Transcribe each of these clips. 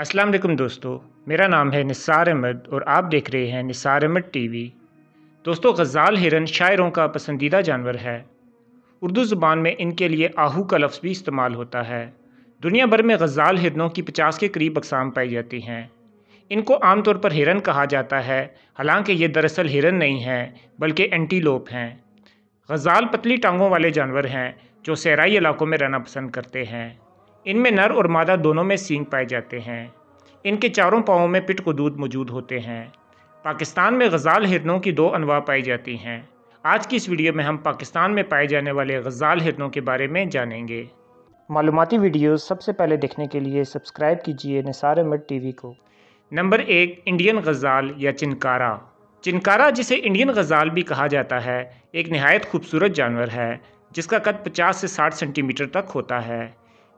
अस्सलाम वालेकुम दोस्तों मेरा नाम है निसार अहमद और आप देख रहे हैं निसार अहमद टीवी दोस्तों गज़ाल हिरन शायरों का पसंदीदा जानवर है उर्दू ज़ुबान में इनके लिए आहू का लफ्ज़ भी इस्तेमाल होता है दुनिया भर में गज़ाल हिरनों की पचास के करीब अकसाम पाई जाती हैं इनको आमतौर पर हिरन कहा जाता है हालांकि ये दरअसल हिरन नहीं है बल्कि एंटीलोप हैं गज़ाल पतली टांगों वाले जानवर हैं जो सहराई इलाकों में रहना पसंद करते हैं इनमें नर और मादा दोनों में सींग पाए जाते हैं इनके चारों पाओं में पिट को दूध मौजूद होते हैं पाकिस्तान में गज़ाल हिरनों की दो अनवा पाई जाती हैं आज की इस वीडियो में हम पाकिस्तान में पाए जाने वाले गज़ाल हिरनों के बारे में जानेंगे मालूमती वीडियो सबसे पहले देखने के लिए सब्सक्राइब कीजिए निसार टी वी को नंबर एक इंडियन गज़ाल या चिनकारा चिनकारा जिसे इंडियन गज़ाल भी कहा जाता है एक नहायत खूबसूरत जानवर है जिसका कद 50 से 60 सेंटीमीटर तक होता है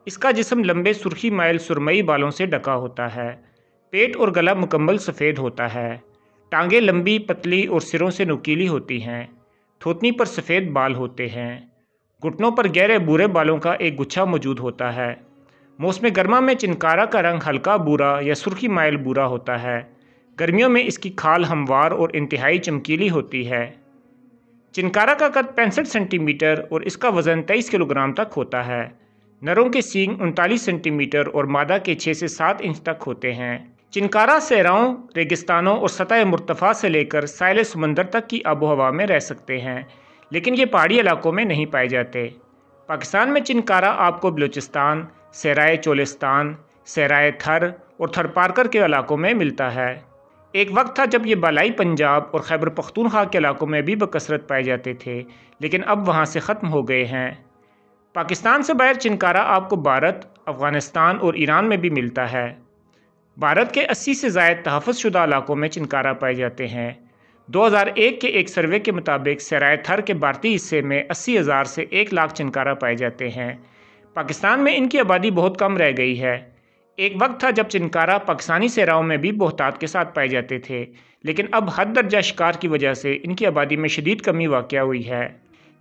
इसका जिसम लंबे सुर्खी मायल सुरमई बालों से ढका होता है पेट और गला मुकम्मल सफ़ेद होता है टांगे लंबी पतली और सिरों से नुकीली होती हैं थोतनी पर सफ़ेद बाल होते हैं घुटनों पर गहरे बुरे बालों का एक गुच्छा मौजूद होता है मौसम गर्मा में चिनकारा का रंग हल्का बुरा या सुर्खी मायल बुरा होता है गर्मियों में इसकी खाल हमवार और इंतहाई चमकीली होती है चिनकारा का कद पैंसठ सेंटीमीटर और इसका वज़न तेईस किलोग्राम तक होता है नरों के सींग उनतालीस सेंटीमीटर और मादा के छः से सात इंच तक होते हैं चिनकारा सहराओं रेगिस्तानों और सतह मुर्तफ़ा से लेकर साइल समंदर तक की आबो हवा में रह सकते हैं लेकिन ये पहाड़ी इलाकों में नहीं पाए जाते पाकिस्तान में चिनकारा आपको बलूचिस्तान सहराए चोलिस्तान सहराए थर और थरपारकर के इलाकों में मिलता है एक वक्त था जब ये बालाई पंजाब और खैबर पख्तूनखा के इलाकों में भी बकसरत पाए जाते थे लेकिन अब वहाँ से ख़त्म हो गए हैं पाकिस्तान से बाहर चिनकारा आपको भारत अफ़गानिस्तान और ईरान में भी मिलता है भारत के 80 से ज़ायद तहफ़ शुदा इलाकों में चिनकारा पाए जाते हैं 2001 के एक सर्वे के मुताबिक सराय थर के भारतीय हिस्से में अस्सी हज़ार से एक लाख चिनकारा पाए जाते हैं पाकिस्तान में इनकी आबादी बहुत कम रह गई है एक वक्त था जब चिनकारा पाकिस्तानी सेराओं में भी बहुतात के साथ पाए जाते थे लेकिन अब हद दर्जा शिकार की वजह से इनकी आबादी में शदीद कमी वाक़ हुई है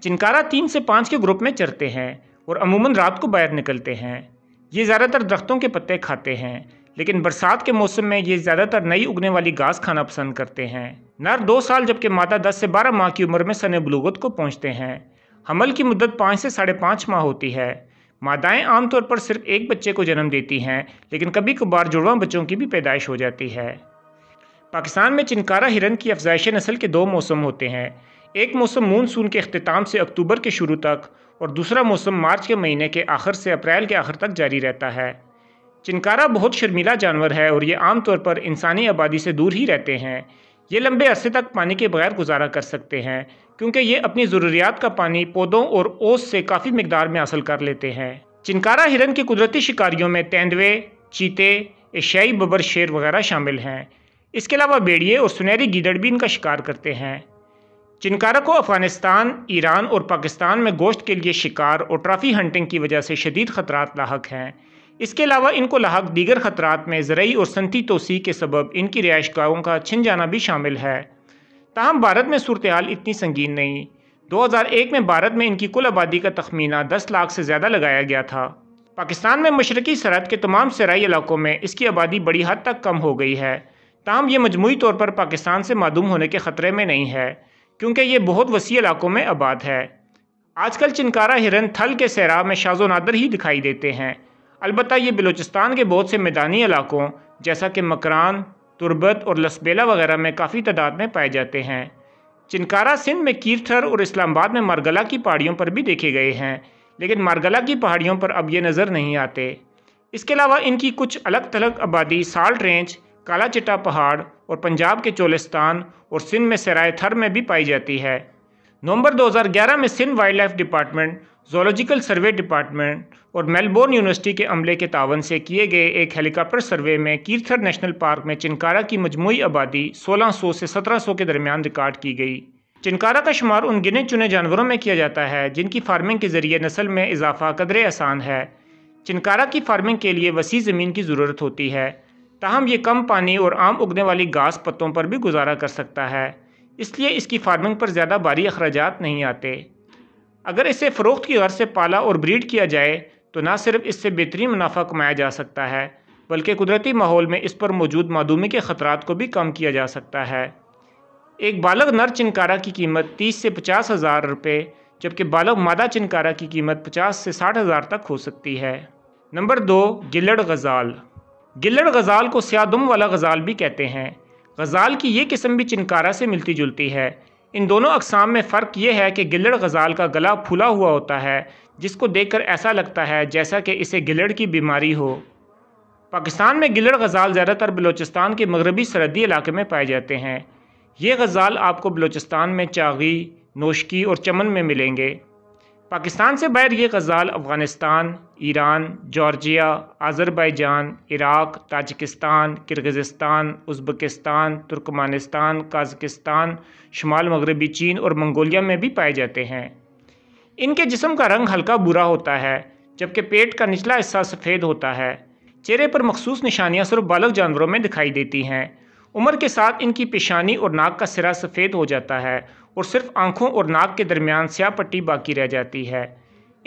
चिनकारा तीन से पाँच के ग्रुप में चरते हैं और अमूमन रात को बाहर निकलते हैं ये ज़्यादातर दरख्तों के पत्ते खाते हैं लेकिन बरसात के मौसम में ये ज़्यादातर नई उगने वाली घास खाना पसंद करते हैं नर दो साल जबकि मादा दस से बारह माह की उम्र में सन बलूगत को पहुँचते हैं हमल की मुद्दत पाँच से साढ़े पाँच माह होती है मादाएँ आमतौर पर सिर्फ एक बच्चे को जन्म देती हैं लेकिन कभी कभार जुड़वा बच्चों की भी पैदाइश हो जाती है पाकिस्तान में चिनकारा हिरन की अफजाइश नस्ल के दो मौसम होते हैं एक मौसम मानसून के अख्ताम से अक्टूबर के शुरू तक और दूसरा मौसम मार्च के महीने के आखिर से अप्रैल के आखिर तक जारी रहता है चिनकारा बहुत शर्मीला जानवर है और ये आमतौर पर इंसानी आबादी से दूर ही रहते हैं ये लंबे अरसे तक पानी के बगैर गुजारा कर सकते हैं क्योंकि ये अपनी ज़रूरियात का पानी पौधों और ओस से काफ़ी मकदार में हासिल कर लेते हैं चिनकारा हिरन के कुदरती शिकारियों में तेंदवे चीते एशियाई बबर शेर वगैरह शामिल हैं इसके अलावा बेड़िए और सुनहरी गिदड़ भी इनका शिकार करते हैं चिनकारा को अफगानिस्तान ईरान और पाकिस्तान में गोश्त के लिए शिकार और ट्राफी हंटिंग की वजह से शदीद खतरात लाक हैं इसके अलावा इनको लाक दीगर खतरात में ज़रूरी और सनती तोसी के सबब इनकी रिहाइश गाहों का छिन जाना भी शामिल है ताहम भारत में सूरत हाल इतनी संगीन नहीं 2001 में भारत में इनकी कुल आबादी का तखमीना 10 लाख से ज़्यादा लगाया गया था पाकिस्तान में मशरकी सरहद के तमाम सराई इलाकों में इसकी आबादी बड़ी हद तक कम हो गई है ताहम ये मजमू तौर पर पाकिस्तान से मदूम होने के ख़तरे में नहीं है क्योंकि ये बहुत वसी इलाकों में आबाद है आजकल चिनकारा हिरन थल के सैराब में शाजो नादर ही दिखाई देते हैं अलबत् ये बलोचिस्तान के बहुत से मैदानी इलाकों जैसा कि मकरान तुरबत और लसबेला वगैरह में काफ़ी तादाद में पाए जाते हैं चिनकारा सिंध में कीर्थर और इस्लामाबाद में मारगला की पहाड़ियों पर भी देखे गए हैं लेकिन मारगला की पहाड़ियों पर अब ये नज़र नहीं आते इसके अलावा इनकी कुछ अलग थलग आबादी साल्ट रेंज काला चिटा पहाड़ और पंजाब के चोलिस्तान और सिंध में सराय थर में भी पाई जाती है नवंबर 2011 में Sindh wildlife department zoological survey department और मेलबोर्न यूनिवर्सिटी के अमले के तावन से किए गए एक हेलीकॉप्टर सर्वे में कीर्थर नेशनल पार्क में चिनकारा की मजमू आबादी 1600 से 1700 के दरमियान रिकॉर्ड की गई चिनकारा का शुमार उन गिने चुने जानवरों में किया जाता है जिनकी फार्मिंग के ज़रिए नस्ल में इजाफा कदरे आसान है चिनकारा की फार्मिंग के लिए वसी ज़मीन की ज़रूरत होती है ताहम ये कम पानी और आम उगने वाली घास पत्तों पर भी गुजारा कर सकता है इसलिए इसकी फार्मिंग पर ज़्यादा भारी अखराज नहीं आते अगर इसे फ़रोख्त की गर्ज से पाला और ब्रीड किया जाए तो ना सिर्फ इससे बेहतरीन मुनाफा कमाया जा सकता है बल्कि कुदरती माहौल में इस पर मौजूद मादूमी के खतरा को भी कम किया जा सकता है एक बालग नर चिनकारा की कीमत तीस से पचास हज़ार रुपये जबकि बालग मादा चिनकारा की कीमत पचास से साठ हज़ार तक हो सकती है नंबर दो गिलड़ गज़ाल गिल्लड़ गज़ाल को स्यादुम वाला गज़ाल भी कहते हैं गज़ाल की ये किस्म भी चिनकारा से मिलती जुलती है इन दोनों अकसाम में फ़र्क यह है कि गिल्लड़ गज़ाल का गला फूला हुआ होता है जिसको देखकर ऐसा लगता है जैसा कि इसे गिल्लड़ की बीमारी हो पाकिस्तान में गिल्लड़ गज़ाल ज़्यादातर बलोचिस्तान के मगरबी सरहदी इलाके में पाए जाते हैं ये गज़ाल आपको बलोचिस्तान में चागी नोशकी और चमन में मिलेंगे पाकिस्तान से बाहर ये गज़ाल Afghanistan Iran Georgia Azerbaijan Iraq Tajikistan Kyrgyzstan Uzbekistan Turkmenistan Kazakhstan शुमाल मगरबी चीन और मंगोलिया में भी पाए जाते हैं इनके जिसम का रंग हल्का बुरा होता है जबकि पेट का निचला हिस्सा सफ़ेद होता है चेहरे पर मखसूस निशानियाँ सिर्फ बालक जानवरों में दिखाई देती हैं उम्र के साथ इनकी पेशानी और नाक का सिरा सफ़ेद हो जाता है और सिर्फ आँखों और नाक के दरमियान स्या पट्टी बाकी रह जाती है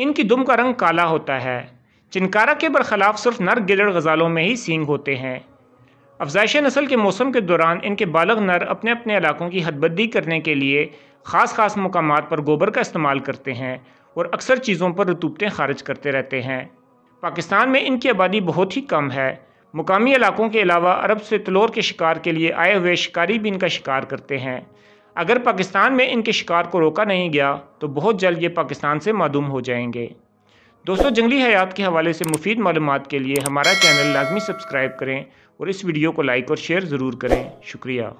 इनकी दुम का रंग काला होता है चिनकारा के बरखलाफ सिर्फ नर गिलड़ गज़ालों में ही सींग होते हैं अफजाइश नस्ल के मौसम के दौरान इनके बालग नर अपने अपने इलाकों की हदबद्दी करने के लिए ख़ास ख़ास मकाम पर गोबर का इस्तेमाल करते हैं और अक्सर चीज़ों पर रतूबतें खारिज करते रहते हैं पाकिस्तान में इनकी आबादी बहुत ही कम है मुकामी इलाकों के अलावा अरब से तलोर के शिकार के लिए आए हुए शिकारी भी इनका शिकार करते हैं अगर पाकिस्तान में इनके शिकार को रोका नहीं गया तो बहुत जल्द ये पाकिस्तान से मदूम हो जाएंगे दोस्तों जंगली हयात के हवाले से मुफीद मालूम के लिए हमारा चैनल लाजमी सब्सक्राइब करें और इस वीडियो को लाइक और शेयर ज़रूर करें शुक्रिया